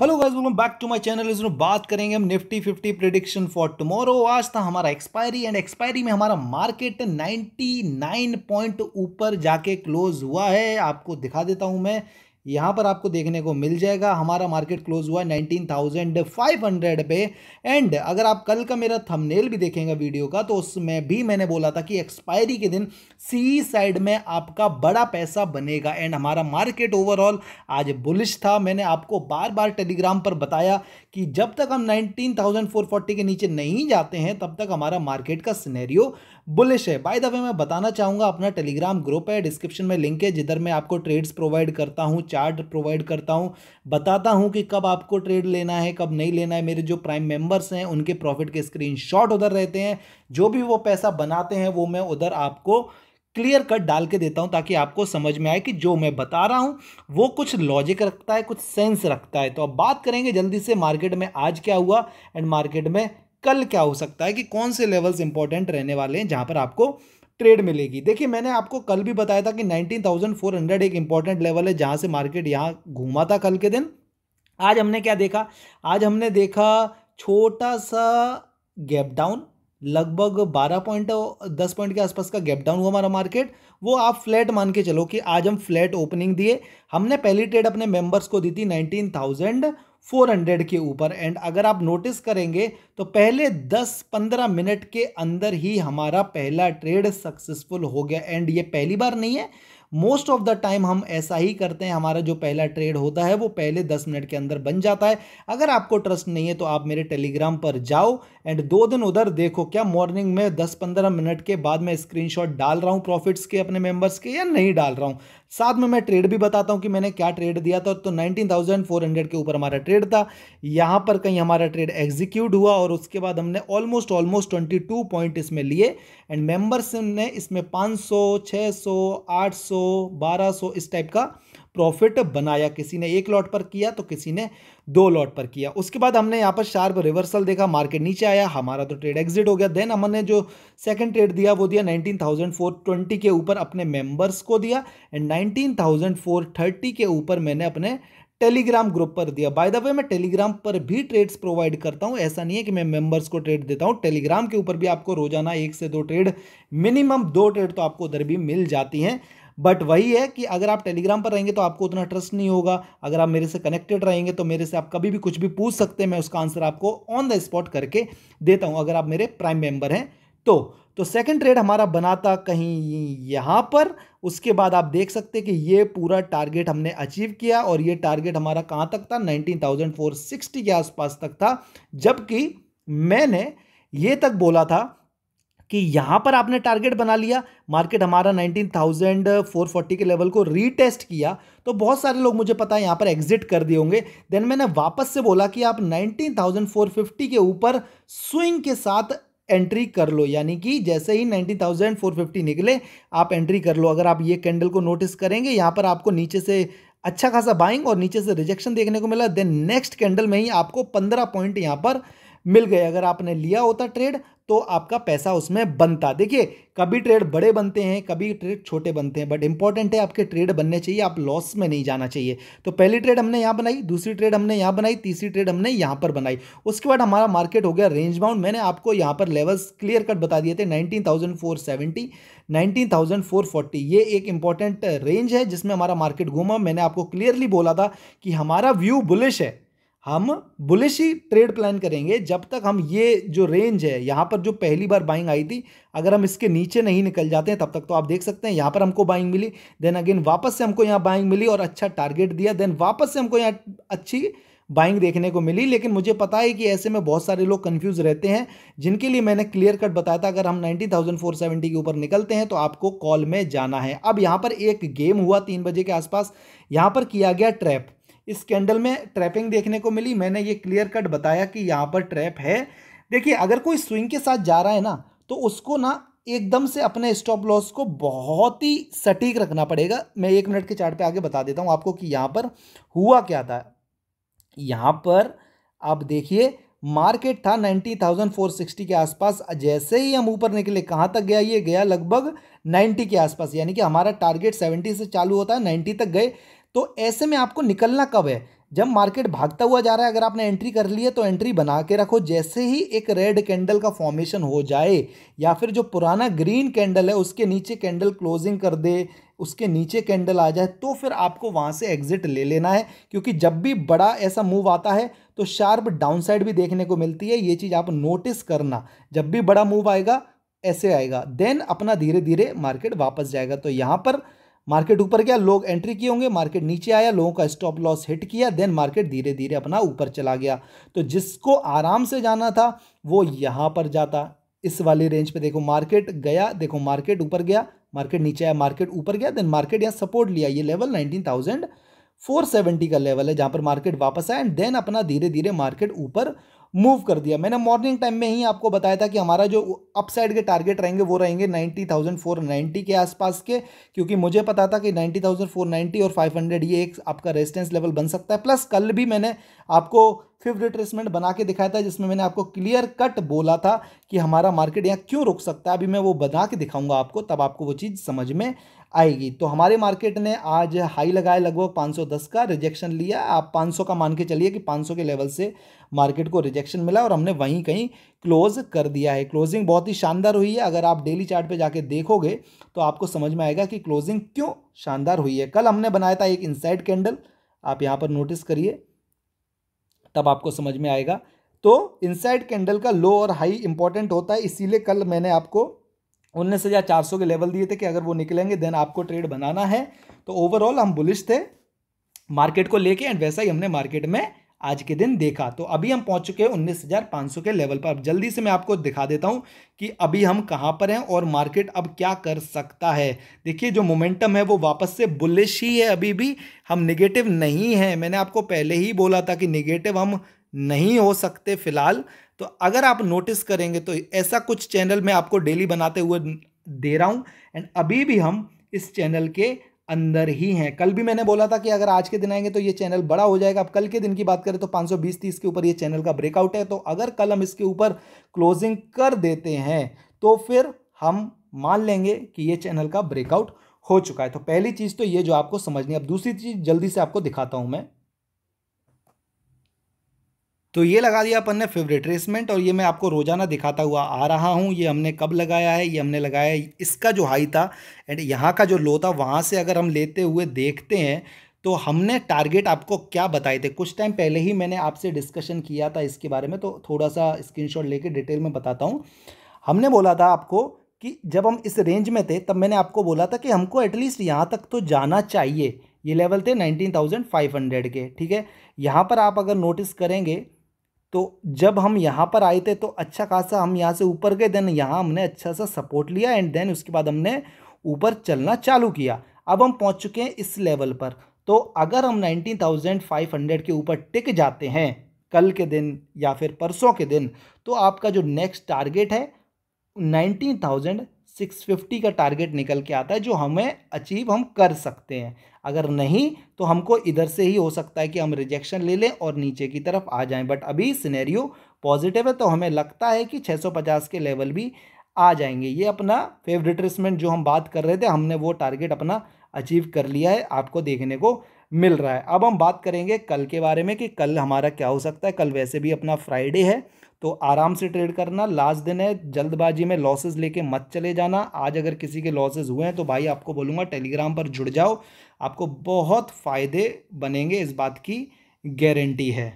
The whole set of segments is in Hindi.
hello guys welcome back to my channel इसमें बात करेंगे हम Nifty fifty prediction for tomorrow आज था हमारा एक्सपायरी एंड एक्सपायरी में हमारा मार्केट 99 पॉइंट ऊपर जाके क्लोज हुआ है आपको दिखा देता हूं मैं यहाँ पर आपको देखने को मिल जाएगा हमारा मार्केट क्लोज हुआ नाइनटीन थाउजेंड फाइव हंड्रेड पे एंड अगर आप कल का मेरा थंबनेल भी देखेंगे वीडियो का तो उसमें भी मैंने बोला था कि एक्सपायरी के दिन सी साइड में आपका बड़ा पैसा बनेगा एंड हमारा मार्केट ओवरऑल आज बुलिश था मैंने आपको बार बार टेलीग्राम पर बताया कि जब तक हम नाइनटीन के नीचे नहीं जाते हैं तब तक हमारा मार्केट का सिनेरियो बुलिश है बाय द वे मैं बताना चाहूँगा अपना टेलीग्राम ग्रुप है डिस्क्रिप्शन में लिंक है जिधर मैं आपको ट्रेड्स प्रोवाइड करता हूँ चार्ट प्रोवाइड करता हूँ बताता हूँ कि कब आपको ट्रेड लेना है कब नहीं लेना है मेरे जो प्राइम मेंबर्स हैं उनके प्रॉफिट के स्क्रीनशॉट उधर रहते हैं जो भी वो पैसा बनाते हैं वो मैं उधर आपको क्लियर कट डाल के देता हूँ ताकि आपको समझ में आए कि जो मैं बता रहा हूँ वो कुछ लॉजिक रखता है कुछ सेंस रखता है तो अब बात करेंगे जल्दी से मार्केट में आज क्या हुआ एंड मार्केट में कल क्या हो सकता है कि कौन से लेवल्स इंपॉर्टेंट रहने वाले हैं जहाँ पर आपको ट्रेड मिलेगी देखिए मैंने आपको कल भी बताया था कि 19,400 एक इंपॉर्टेंट लेवल है जहां से मार्केट यहां घूमा था कल के दिन आज हमने क्या देखा आज हमने देखा छोटा सा गैप डाउन लगभग 12 पॉइंट 10 पॉइंट के आसपास का गैप डाउन हुआ हमारा मार्केट वो आप फ्लैट मान के चलो कि आज हम फ्लैट ओपनिंग दिए हमने पहली ट्रेड अपने मेंबर्स को दी थी नाइनटीन थाउजेंड 400 के ऊपर एंड अगर आप नोटिस करेंगे तो पहले 10-15 मिनट के अंदर ही हमारा पहला ट्रेड सक्सेसफुल हो गया एंड ये पहली बार नहीं है मोस्ट ऑफ द टाइम हम ऐसा ही करते हैं हमारा जो पहला ट्रेड होता है वो पहले दस मिनट के अंदर बन जाता है अगर आपको ट्रस्ट नहीं है तो आप मेरे टेलीग्राम पर जाओ एंड दो दिन उधर देखो क्या मॉर्निंग में दस पंद्रह मिनट के बाद मैं स्क्रीन डाल रहा हूँ प्रॉफिट्स के अपने मेंबर्स के या नहीं डाल रहा हूँ साथ में मैं ट्रेड भी बताता हूँ कि मैंने क्या ट्रेड दिया था तो 19,400 के ऊपर हमारा ट्रेड था यहाँ पर कहीं हमारा ट्रेड एग्जीक्यूट हुआ और उसके बाद हमने ऑलमोस्ट ऑलमोस्ट 22 पॉइंट इसमें लिए एंड मेंबर्स ने इसमें 500, 600, 800 1200 इस टाइप का प्रॉफिट बनाया किसी ने एक लॉट पर किया तो किसी ने दो लॉट पर किया उसके बाद हमने यहाँ पर शार्प रिवर्सल देखा मार्केट नीचे आया हमारा तो ट्रेड एग्जिट हो गया देन हमने जो सेकंड ट्रेड दिया वो दिया 19,420 के ऊपर अपने मेंबर्स को दिया एंड 19,430 के ऊपर मैंने अपने टेलीग्राम ग्रुप पर दिया बाय द वे मैं टेलीग्राम पर भी ट्रेड्स प्रोवाइड करता हूँ ऐसा नहीं है कि मैं मेंबर्स को ट्रेड देता हूँ टेलीग्राम के ऊपर भी आपको रोजाना एक से दो ट्रेड मिनिमम दो ट्रेड तो आपको उधर भी मिल जाती हैं बट वही है कि अगर आप टेलीग्राम पर रहेंगे तो आपको उतना ट्रस्ट नहीं होगा अगर आप मेरे से कनेक्टेड रहेंगे तो मेरे से आप कभी भी कुछ भी पूछ सकते हैं मैं उसका आंसर आपको ऑन द स्पॉट करके देता हूँ अगर आप मेरे प्राइम मेंबर हैं तो तो सेकंड ट्रेड हमारा बनाता कहीं यहाँ पर उसके बाद आप देख सकते कि ये पूरा टारगेट हमने अचीव किया और ये टारगेट हमारा कहाँ तक था 19,460 के आसपास तक था जबकि मैंने ये तक बोला था कि यहाँ पर आपने टारगेट बना लिया मार्केट हमारा 19,440 के लेवल को रीटेस्ट किया तो बहुत सारे लोग मुझे पता है यहाँ पर एग्जिट कर दिए होंगे देन मैंने वापस से बोला कि आप 19,450 के ऊपर स्विंग के साथ एंट्री कर लो यानी कि जैसे ही 19,450 निकले आप एंट्री कर लो अगर आप ये कैंडल को नोटिस करेंगे यहाँ पर आपको नीचे से अच्छा खासा बाइंग और नीचे से रिजेक्शन देखने को मिला देन नेक्स्ट कैंडल में ही आपको पंद्रह पॉइंट यहाँ पर मिल गए अगर आपने लिया होता ट्रेड तो आपका पैसा उसमें बनता देखिए कभी ट्रेड बड़े बनते हैं कभी ट्रेड छोटे बनते हैं बट इंपॉर्टेंट है आपके ट्रेड बनने चाहिए आप लॉस में नहीं जाना चाहिए तो पहली ट्रेड हमने यहाँ बनाई दूसरी ट्रेड हमने यहाँ बनाई तीसरी ट्रेड हमने यहाँ पर बनाई उसके बाद हमारा मार्केट हो गया रेंज बाउंड मैंने आपको यहाँ पर लेवल्स क्लियर कट बता दिए थे nineteen thousand four seventy nineteen thousand four forty ये एक इंपॉर्टेंट रेंज है जिसमें हमारा मार्केट घूमा मैंने आपको क्लियरली बोला था कि हमारा व्यू बुलिश है हम बुलिश ही ट्रेड प्लान करेंगे जब तक हम ये जो रेंज है यहाँ पर जो पहली बार बाइंग आई थी अगर हम इसके नीचे नहीं निकल जाते हैं तब तक तो आप देख सकते हैं यहाँ पर हमको बाइंग मिली देन अगेन वापस से हमको यहाँ बाइंग मिली और अच्छा टारगेट दिया देन वापस से हमको यहाँ अच्छी बाइंग देखने को मिली लेकिन मुझे पता है कि ऐसे में बहुत सारे लोग कंफ्यूज रहते हैं जिनके लिए मैंने क्लियर कट बताया था अगर हम 90,470 के ऊपर निकलते हैं तो आपको कॉल में जाना है अब यहाँ पर एक गेम हुआ तीन बजे के आसपास यहाँ पर किया गया ट्रैप इस कैंडल में ट्रैपिंग देखने को मिली मैंने ये क्लियर कट बताया कि यहाँ पर ट्रैप है देखिए अगर कोई स्विंग के साथ जा रहा है ना तो उसको ना एकदम से अपने स्टॉप लॉस को बहुत ही सटीक रखना पड़ेगा मैं एक मिनट के चार्ट पे आगे बता देता हूँ आपको कि यहाँ पर हुआ क्या था यहाँ पर आप देखिए मार्केट था 90,460 के आसपास जैसे ही हम ऊपर निकले कहाँ तक गया ये गया लगभग 90 के आसपास यानी कि हमारा टारगेट 70 से चालू होता है 90 तक गए तो ऐसे में आपको निकलना कब है जब मार्केट भागता हुआ जा रहा है अगर आपने एंट्री कर ली है तो एंट्री बना के रखो जैसे ही एक रेड कैंडल का फॉर्मेशन हो जाए या फिर जो पुराना ग्रीन कैंडल है उसके नीचे कैंडल क्लोजिंग कर दे उसके नीचे कैंडल आ जाए तो फिर आपको वहाँ से एग्जिट ले लेना है क्योंकि जब भी बड़ा ऐसा मूव आता है तो शार्प डाउनसाइड भी देखने को मिलती है ये चीज़ आप नोटिस करना जब भी बड़ा मूव आएगा ऐसे आएगा देन अपना धीरे धीरे मार्केट वापस जाएगा तो यहाँ पर मार्केट ऊपर गया लोग एंट्री किए होंगे मार्केट नीचे आया लोगों का स्टॉप लॉस हिट किया देन मार्केट धीरे धीरे अपना ऊपर चला गया तो जिसको आराम से जाना था वो यहाँ पर जाता इस वाले रेंज पे देखो मार्केट गया देखो मार्केट ऊपर गया मार्केट नीचे आया मार्केट ऊपर गया देन मार्केट यहाँ सपोर्ट लिया ये level nineteen thousand four seventy का लेवल है जहाँ पर मार्केट वापस आया एंड देन अपना धीरे धीरे मार्केट ऊपर मूव कर दिया मैंने मॉर्निंग टाइम में ही आपको बताया था कि हमारा जो अपसाइड के टारगेट रहेंगे वो रहेंगे नाइन्टी थाउजेंड फोर नाइन्टी के आसपास के क्योंकि मुझे पता था कि नाइन्टी थाउजेंड फोर नाइन्टी और फाइव हंड्रेड ये एक आपका रेजिस्टेंस लेवल बन सकता है प्लस कल भी मैंने आपको फिफ रिट्रेसमेंट बना के दिखाया था जिसमें मैंने आपको क्लियर कट बोला था कि हमारा मार्केट यहाँ क्यों रुक सकता है अभी मैं वो बना के दिखाऊंगा आपको तब आपको वो चीज़ समझ में आएगी तो हमारे मार्केट ने आज हाई लगाया लगभग 510 का रिजेक्शन लिया आप 500 का मान के चलिए कि 500 के लेवल से मार्केट को रिजेक्शन मिला और हमने वहीं कहीं क्लोज कर दिया है क्लोजिंग बहुत ही शानदार हुई है अगर आप डेली चार्ट पे जाके देखोगे तो आपको समझ में आएगा कि क्लोजिंग क्यों शानदार हुई है कल हमने बनाया था एक इनसाइड कैंडल आप यहाँ पर नोटिस करिए तब आपको समझ में आएगा तो इनसाइड कैंडल का लो और हाई इंपॉर्टेंट होता है इसीलिए कल मैंने आपको उन्नीस हज़ार चार सौ के लेवल दिए थे कि अगर वो निकलेंगे देन आपको ट्रेड बनाना है तो ओवरऑल हम बुलिश थे मार्केट को लेके एंड वैसा ही हमने मार्केट में आज के दिन देखा तो अभी हम पहुंच चुके हैं उन्नीस हज़ार पाँच सौ के लेवल पर अब जल्दी से मैं आपको दिखा देता हूं कि अभी हम कहां पर हैं और मार्केट अब क्या कर सकता है देखिए जो मोमेंटम है वो वापस से बुलिश ही है अभी भी हम निगेटिव नहीं हैं मैंने आपको पहले ही बोला था कि निगेटिव हम नहीं हो सकते फिलहाल तो अगर आप नोटिस करेंगे तो ऐसा कुछ चैनल मैं आपको डेली बनाते हुए दे रहा हूँ एंड अभी भी हम इस चैनल के अंदर ही हैं कल भी मैंने बोला था कि अगर आज के दिन आएंगे तो ये चैनल बड़ा हो जाएगा अब कल के दिन की बात करें तो 520 30 के ऊपर ये चैनल का ब्रेकआउट है तो अगर कल हम इसके ऊपर क्लोजिंग कर देते हैं तो फिर हम मान लेंगे कि ये चैनल का ब्रेकआउट हो चुका है तो पहली चीज़ तो ये जो आपको समझनी है अब दूसरी चीज़ जल्दी से आपको दिखाता हूँ मैं तो ये लगा दिया अपन ने फेवरेट रेसमेंट और ये मैं आपको रोज़ाना दिखाता हुआ आ रहा हूँ ये हमने कब लगाया है ये हमने लगाया है इसका जो हाई था एंड यहाँ का जो लो था वहाँ से अगर हम लेते हुए देखते हैं तो हमने टारगेट आपको क्या बताए थे कुछ टाइम पहले ही मैंने आपसे डिस्कशन किया था इसके बारे में तो थोड़ा सा स्क्रीनशॉट लेके डिटेल में बताता हूँ हमने बोला था आपको कि जब हम इस रेंज में थे तब मैंने आपको बोला था कि हमको एटलीस्ट यहाँ तक तो जाना चाहिए ये लेवल थे 19,500 के ठीक है यहाँ पर आप अगर नोटिस करेंगे तो जब हम यहाँ पर आए थे तो अच्छा खासा हम यहाँ से ऊपर गए देन यहाँ हमने अच्छा सा सपोर्ट लिया एंड देन उसके बाद हमने ऊपर चलना चालू किया अब हम पहुँच चुके हैं इस लेवल पर तो अगर हम 19,500 के ऊपर टिक जाते हैं कल के दिन या फिर परसों के दिन तो आपका जो नेक्स्ट टारगेट है थाउजेंड सिक्स फिफ्टी का टारगेट निकल के आता है जो हमें अचीव हम कर सकते हैं अगर नहीं तो हमको इधर से ही हो सकता है कि हम रिजेक्शन ले लें और नीचे की तरफ आ जाएं बट अभी सिनेरियो पॉजिटिव है तो हमें लगता है कि 650 के लेवल भी आ जाएंगे ये अपना फेवरेट रिट्रेसमेंट जो हम बात कर रहे थे हमने वो टारगेट अपना अचीव कर लिया है आपको देखने को मिल रहा है अब हम बात करेंगे कल के बारे में कि कल हमारा क्या हो सकता है कल वैसे भी अपना फ्राइडे है तो आराम से ट्रेड करना लास्ट दिन है जल्दबाजी में लॉसेस लेके मत चले जाना आज अगर किसी के लॉसेस हुए हैं तो भाई आपको बोलूँगा टेलीग्राम पर जुड़ जाओ आपको बहुत फ़ायदे बनेंगे इस बात की गारंटी है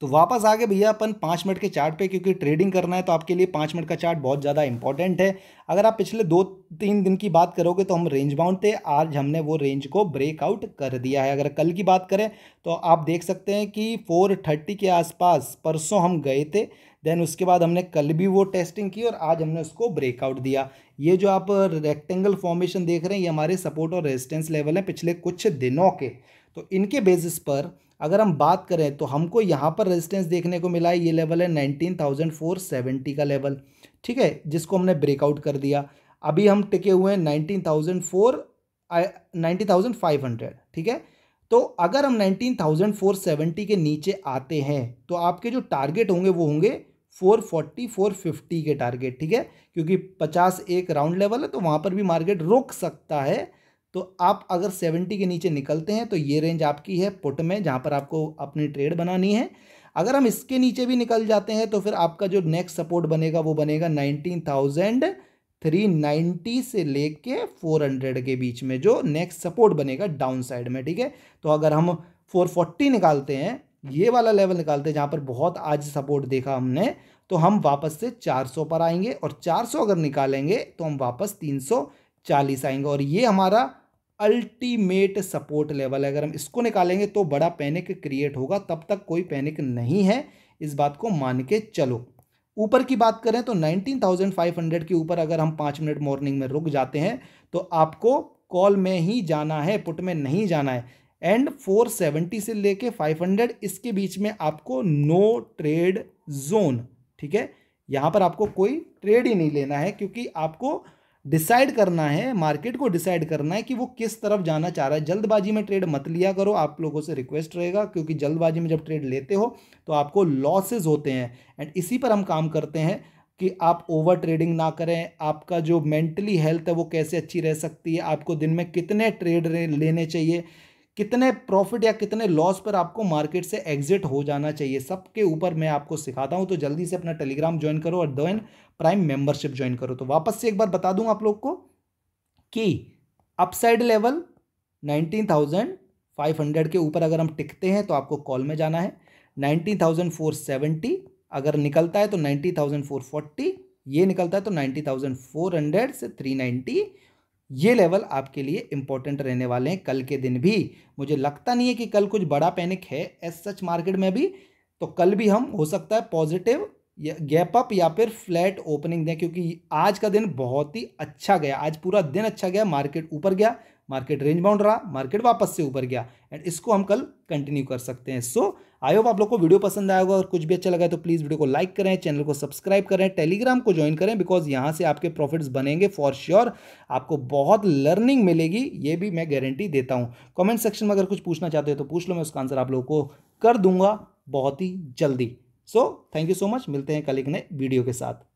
तो वापस आगे भैया अपन पाँच मिनट के चार्ट पे क्योंकि ट्रेडिंग करना है तो आपके लिए पाँच मिनट का चार्ट बहुत ज़्यादा इंपॉर्टेंट है अगर आप पिछले दो तीन दिन की बात करोगे तो हम रेंज बाउंड थे आज हमने वो रेंज को ब्रेकआउट कर दिया है अगर कल की बात करें तो आप देख सकते हैं कि फोर थर्टी के आसपास परसों हम गए थे देन उसके बाद हमने कल भी वो टेस्टिंग की और आज हमने उसको ब्रेकआउट दिया ये जो आप रेक्टेंगल फॉर्मेशन देख रहे हैं ये हमारे सपोर्ट और रेजिस्टेंस लेवल हैं पिछले कुछ दिनों के तो इनके बेसिस पर अगर हम बात करें तो हमको यहाँ पर रेजिस्टेंस देखने को मिला है ये लेवल है नाइनटीन थाउजेंड फोर सेवेंटी का लेवल ठीक है जिसको हमने ब्रेकआउट कर दिया अभी हम टिके हुए हैं nineteen thousand four ninety thousand five hundred ठीक है तो अगर हम नाइनटीन थाउजेंड फोर सेवेंटी के नीचे आते हैं तो आपके जो टारगेट होंगे वो होंगे फोर फोर्टी फोर फिफ्टी के टारगेट ठीक है क्योंकि पचास एक राउंड लेवल है तो वहाँ पर भी मार्केट रुक सकता है तो आप अगर सेवेंटी के नीचे निकलते हैं तो ये रेंज आपकी है पुट में जहाँ पर आपको अपनी ट्रेड बनानी है अगर हम इसके नीचे भी निकल जाते हैं तो फिर आपका जो नेक्स्ट सपोर्ट बनेगा वो बनेगा नाइनटीन थाउजेंड थ्री नाइन्टी से लेके फोर हंड्रेड के बीच में जो नेक्स्ट सपोर्ट बनेगा डाउन साइड में ठीक है तो अगर हम फोर फोर्टी निकालते हैं ये वाला लेवल निकालते हैं जहाँ पर बहुत आज सपोर्ट देखा हमने तो हम वापस से सौ पर आएंगे और सौ अगर निकालेंगे तो हम वापस सौ चालीस आएंगे और ये हमारा अल्टीमेट सपोर्ट लेवल है अगर हम इसको निकालेंगे तो बड़ा पैनिक क्रिएट होगा तब तक कोई पैनिक नहीं है इस बात को मान के चलो ऊपर की बात करें तो 19,500 के ऊपर अगर हम पाँच मिनट मॉर्निंग में रुक जाते हैं तो आपको कॉल में ही जाना है पुट में नहीं जाना है एंड 470 से लेके 500 इसके बीच में आपको नो ट्रेड जोन ठीक है यहाँ पर आपको कोई ट्रेड ही नहीं लेना है क्योंकि आपको डिसाइड करना है मार्केट को डिसाइड करना है कि वो किस तरफ जाना चाह रहा है जल्दबाजी में ट्रेड मत लिया करो आप लोगों से रिक्वेस्ट रहेगा क्योंकि जल्दबाजी में जब ट्रेड लेते हो तो आपको लॉसेज होते हैं एंड इसी पर हम काम करते हैं कि आप ओवर ट्रेडिंग ना करें आपका जो मेंटली हेल्थ है वो कैसे अच्छी रह सकती है आपको दिन में कितने ट्रेड लेने चाहिए कितने प्रॉफिट या कितने लॉस पर आपको मार्केट से एग्जिट हो जाना चाहिए सबके ऊपर मैं आपको सिखाता हूं तो जल्दी से अपना टेलीग्राम ज्वाइन करो और देन प्राइम मेंबरशिप ज्वाइन करो तो वापस से एक बार बता दूं आप लोग को कि upside level nineteen thousand five hundred के ऊपर अगर हम टिकते हैं तो आपको कॉल में जाना है नाइनटीन थाउजेंड फोर अगर निकलता है तो नाइन्टी थाउजेंड फोर फोर्टी ये निकलता है तो नाइन्टी थाउजेंड फोर हंड्रेड से थ्री ये लेवल आपके लिए इंपॉर्टेंट रहने वाले हैं कल के दिन भी मुझे लगता नहीं है कि कल कुछ बड़ा पैनिक है एस सच मार्केट में भी तो कल भी हम हो सकता है पॉजिटिव गैप अप या फिर फ्लैट ओपनिंग दें क्योंकि आज का दिन बहुत ही अच्छा गया आज पूरा दिन अच्छा गया मार्केट ऊपर गया मार्केट रेंज बाउंड रहा मार्केट वापस से ऊपर गया एंड इसको हम कल कंटिन्यू कर सकते हैं सो आई होप आप लोग को वीडियो पसंद आया होगा और कुछ भी अच्छा लगा तो प्लीज़ वीडियो को लाइक करें चैनल को सब्सक्राइब करें टेलीग्राम को ज्वाइन करें बिकॉज यहाँ से आपके प्रॉफिट्स बनेंगे फॉर श्योर sure, आपको बहुत लर्निंग मिलेगी ये भी मैं गारंटी देता हूँ कमेंट सेक्शन में अगर कुछ पूछना चाहते हो तो पूछ लो मैं उसका आंसर आप लोग को कर दूंगा बहुत ही जल्दी so thank you so much मिलते हैं कल एक नए वीडियो के साथ